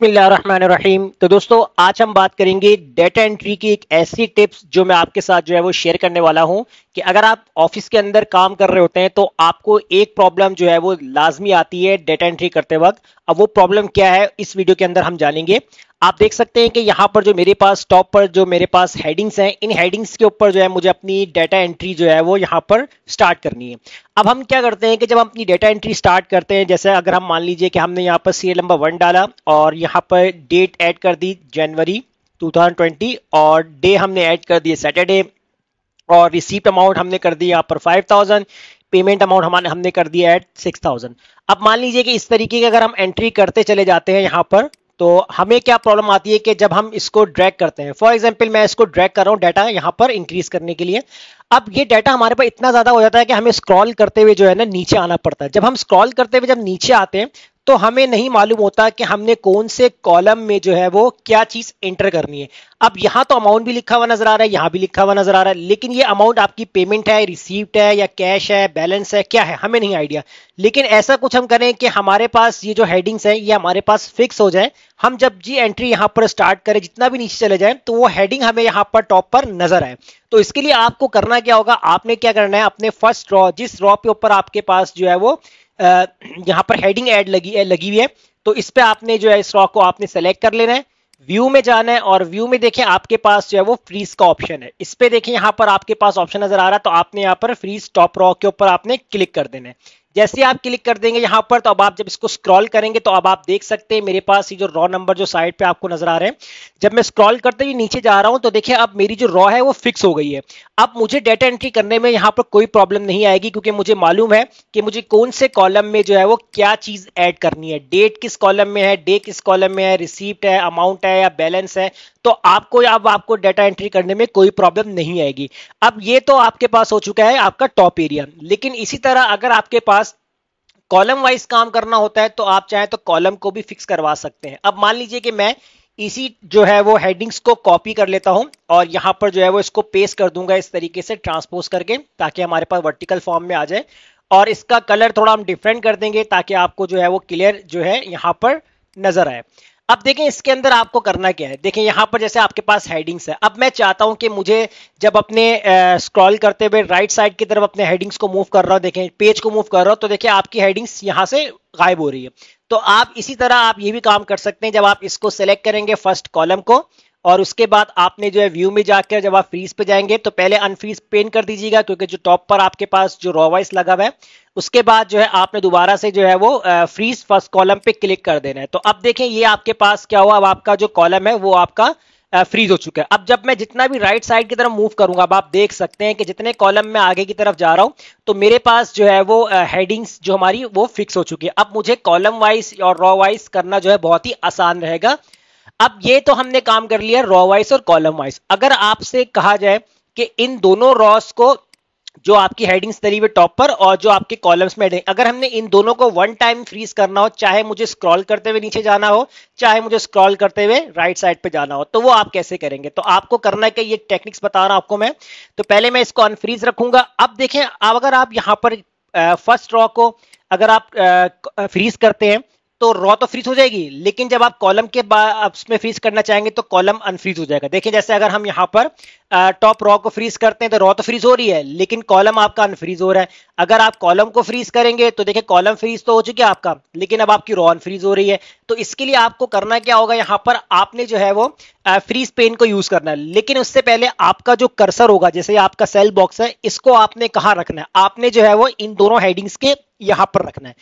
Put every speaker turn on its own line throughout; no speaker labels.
बिस्मिल्लाहिर्रहमानिर्रहीम तो दोस्तों आज हम बात करेंगे डेटा एंट्री की एक ऐसी टिप्स जो मैं आपके साथ जो है वो शेयर करने वाला हूं कि अगर आप ऑफिस के अंदर काम कर रहे होते हैं तो आपको एक प्रॉब्लम जो है वो लाजमी आती है डेटा एंट्री करते वक्त अब वो प्रॉब्लम क्या है इस वीडियो के अंदर हम जानेंगे आप देख सकते हैं कि यहाँ पर जो मेरे पास टॉप पर जो मेरे पास हेडिंग्स हैं इन हेडिंग्स के ऊपर जो है मुझे अपनी डाटा एंट्री जो है वो यहाँ पर स्टार्ट करनी है अब हम क्या करते हैं कि जब हम अपनी डाटा एंट्री स्टार्ट करते हैं जैसे अगर हम मान लीजिए कि हमने यहाँ पर सीरियल नंबर वन डाला और यहाँ पर डेट ऐड कर दी जनवरी 2020 और डे हमने ऐड कर दिए सैटरडे और रिसीप्ट अमाउंट हमने कर दी यहाँ पर 5000 पेमेंट अमाउंट हमारे हमने कर दिया एट 6000 अब मान लीजिए कि इस तरीके की अगर हम एंट्री करते चले जाते हैं यहाँ पर तो हमें क्या प्रॉब्लम आती है कि जब हम इसको ड्रैग करते हैं फॉर एग्जाम्पल मैं इसको ड्रैग कर रहा हूँ डाटा यहाँ पर इंक्रीज करने के लिए अब ये डाटा हमारे पास इतना ज्यादा हो जाता है कि हमें स्क्रॉल करते हुए जो है ना नीचे आना पड़ता है जब हम स्क्रॉल करते हुए जब नीचे आते हैं तो हमें नहीं मालूम होता कि हमने कौन से कॉलम में जो है वो क्या चीज एंटर करनी है अब यहां तो अमाउंट भी लिखा हुआ नजर आ रहा है यहां भी लिखा हुआ नजर आ रहा है लेकिन ये अमाउंट आपकी पेमेंट है रिसीव्ड है या कैश है बैलेंस है क्या है हमें नहीं आइडिया लेकिन ऐसा कुछ हम करें कि हमारे पास ये जो हेडिंग्स है ये हमारे पास फिक्स हो जाए हम जब जी एंट्री यहां पर स्टार्ट करें जितना भी नीचे चले जाए तो वो हेडिंग हमें यहां पर टॉप पर नजर आए तो इसके लिए आपको करना क्या होगा आपने क्या करना है अपने फर्स्ट रॉ जिस रॉ के ऊपर आपके पास जो है वो यहाँ पर हेडिंग एड लगी है लगी हुई है तो इस पे आपने जो है स्टॉक को आपने सेलेक्ट कर लेना है व्यू में जाना है और व्यू में देखें आपके पास जो है वो फ्रीज का ऑप्शन है इस पे देखें यहाँ पर आपके पास ऑप्शन नजर आ रहा है तो आपने यहाँ पर फ्रीज टॉप रॉक के ऊपर आपने क्लिक कर देना है जैसे आप क्लिक कर देंगे यहां पर तो अब आप जब इसको स्क्रॉल करेंगे तो अब आप देख सकते हैं मेरे पास ये जो रॉ नंबर जो साइड पे आपको नजर आ रहे हैं जब मैं स्क्रॉल करते हुए नीचे जा रहा हूं तो देखिए अब मेरी जो रॉ है वो फिक्स हो गई है अब मुझे डेटा एंट्री करने में यहां पर कोई प्रॉब्लम नहीं आएगी क्योंकि मुझे मालूम है कि मुझे कौन से कॉलम में जो है वो क्या चीज ऐड करनी है डेट किस कॉलम में है डे किस कॉलम में है रिसीप्ट है अमाउंट है या बैलेंस है तो आपको अब आपको डेटा एंट्री करने में कोई प्रॉब्लम नहीं आएगी अब ये तो आपके पास हो चुका है आपका टॉप एरिया लेकिन इसी तरह अगर आपके पास कॉलम वाइज काम करना होता है तो आप चाहें तो कॉलम को भी फिक्स करवा सकते हैं अब मान लीजिए कि मैं इसी जो है वो हेडिंग्स को कॉपी कर लेता हूं और यहां पर जो है वो इसको पेस्ट कर दूंगा इस तरीके से ट्रांसपोज करके ताकि हमारे पास वर्टिकल फॉर्म में आ जाए और इसका कलर थोड़ा हम डिफरेंट कर देंगे ताकि आपको जो है वो क्लियर जो है यहाँ पर नजर आए अब देखें इसके अंदर आपको करना क्या है देखें यहाँ पर जैसे आपके पास हेडिंग्स है अब मैं चाहता हूं कि मुझे जब अपने स्क्रॉल करते हुए राइट साइड की तरफ अपने हेडिंग्स को मूव कर रहा हूं देखें पेज को मूव कर रहा हूं तो देखिए आपकी हेडिंग्स यहाँ से गायब हो रही है तो आप इसी तरह आप ये भी काम कर सकते हैं जब आप इसको सेलेक्ट करेंगे फर्स्ट कॉलम को और उसके बाद आपने जो है व्यू में जाकर जब आप फ्रीज पे जाएंगे तो पहले अनफ्रीज पेन कर दीजिएगा क्योंकि जो टॉप पर आपके पास जो रॉ वाइस लगा हुआ है उसके बाद जो है आपने दोबारा से जो है वो फ्रीज फर्स्ट कॉलम पे क्लिक कर देना है तो अब देखें ये आपके पास क्या हुआ अब आपका जो कॉलम है वो आपका फ्रीज हो चुका है अब जब मैं जितना भी राइट साइड की तरफ मूव करूंगा अब आप देख सकते हैं कि जितने कॉलम में आगे की तरफ जा रहा हूं तो मेरे पास जो है वो हेडिंग्स जो हमारी वो फिक्स हो चुकी है अब मुझे कॉलम वाइज और रॉ वाइज करना जो है बहुत ही आसान रहेगा अब ये तो हमने काम कर लिया रॉ वाइज और कॉलम वाइज अगर आपसे कहा जाए कि इन दोनों रॉस को जो आपकी हेडिंग्स दरी हुई टॉप पर और जो आपके कॉलम्स में हेडिंग अगर हमने इन दोनों को वन टाइम फ्रीज करना हो चाहे मुझे स्क्रॉल करते हुए नीचे जाना हो चाहे मुझे स्क्रॉल करते हुए राइट साइड पे जाना हो तो वो आप कैसे करेंगे तो आपको करना है कि ये टेक्निक्स बता रहा हूं आपको मैं तो पहले मैं इसको अनफ्रीज रखूंगा अब देखें अब अगर आप यहां पर फर्स्ट रॉ को अगर आप फ्रीज करते हैं तो रॉ तो फ्रीज हो जाएगी लेकिन जब आप कॉलम के बाद उसमें फ्रीज करना चाहेंगे तो कॉलम अनफ्रीज हो जाएगा देखिए जैसे अगर हम यहां पर टॉप रॉ को फ्रीज करते हैं तो रॉ तो फ्रीज हो रही है लेकिन कॉलम आपका अनफ्रीज हो रहा है अगर आप कॉलम को फ्रीज करेंगे तो देखिए कॉलम फ्रीज तो हो चुकी है आपका लेकिन अब आपकी रॉ अनफ्रीज हो रही है तो इसके लिए आपको करना क्या होगा यहां पर आपने जो है वो फ्रीज पेन को यूज करना है लेकिन उससे पहले आपका जो कर्सर होगा जैसे आपका सेल बॉक्स है इसको आपने कहा रखना है आपने जो है वो इन दोनों हेडिंग्स के यहां पर रखना है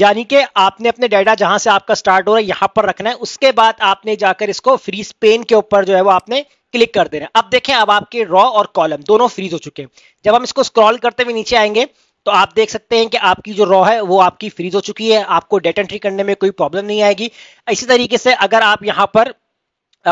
यानी कि आपने अपने डाटा जहां से आपका स्टार्ट हो रहा है यहां पर रखना है उसके बाद आपने जाकर इसको फ्रीज पेन के ऊपर जो है वो आपने क्लिक कर दे रहे हैं अब देखें अब आपके रॉ और कॉलम दोनों फ्रीज हो चुके हैं जब हम इसको स्क्रॉल करते हुए नीचे आएंगे तो आप देख सकते हैं कि आपकी जो रॉ है वो आपकी फ्रीज हो चुकी है आपको डेटा एंट्री करने में कोई प्रॉब्लम नहीं आएगी इसी तरीके से अगर आप यहाँ पर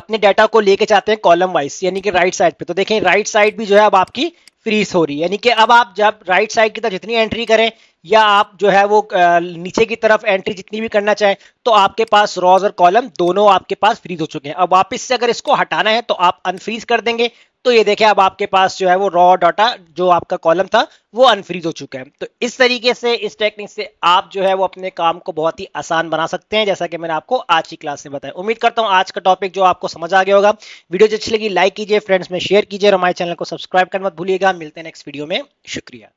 अपने डाटा को लेके जाते हैं कॉलम वाइज यानी कि राइट साइड पे तो देखें राइट साइड भी जो है अब आपकी फ्रीज हो रही है यानी कि अब आप जब राइट साइड की तरफ जितनी एंट्री करें या आप जो है वो नीचे की तरफ एंट्री जितनी भी करना चाहें तो आपके पास रॉज और कॉलम दोनों आपके पास फ्रीज हो चुके हैं अब वापस से अगर इसको हटाना है तो आप अनफ्रीज कर देंगे तो ये देखें अब आपके पास जो है वो रॉ डाटा जो आपका कॉलम था वो अनफ्रीज हो चुका है तो इस तरीके से इस टेक्निक से आप जो है वो अपने काम को बहुत ही आसान बना सकते हैं जैसा कि मैंने आपको आज की क्लास में बताया उम्मीद करता हूं आज का टॉपिक जो आपको समझ आ गया होगा वीडियो जो अच्छी लगी लाइक कीजिए फ्रेंड्स में शेयर कीजिए और हमारे चैनल को सब्सक्राइब करना मत भूलिएगा मिलते हैं नेक्स्ट वीडियो में शुक्रिया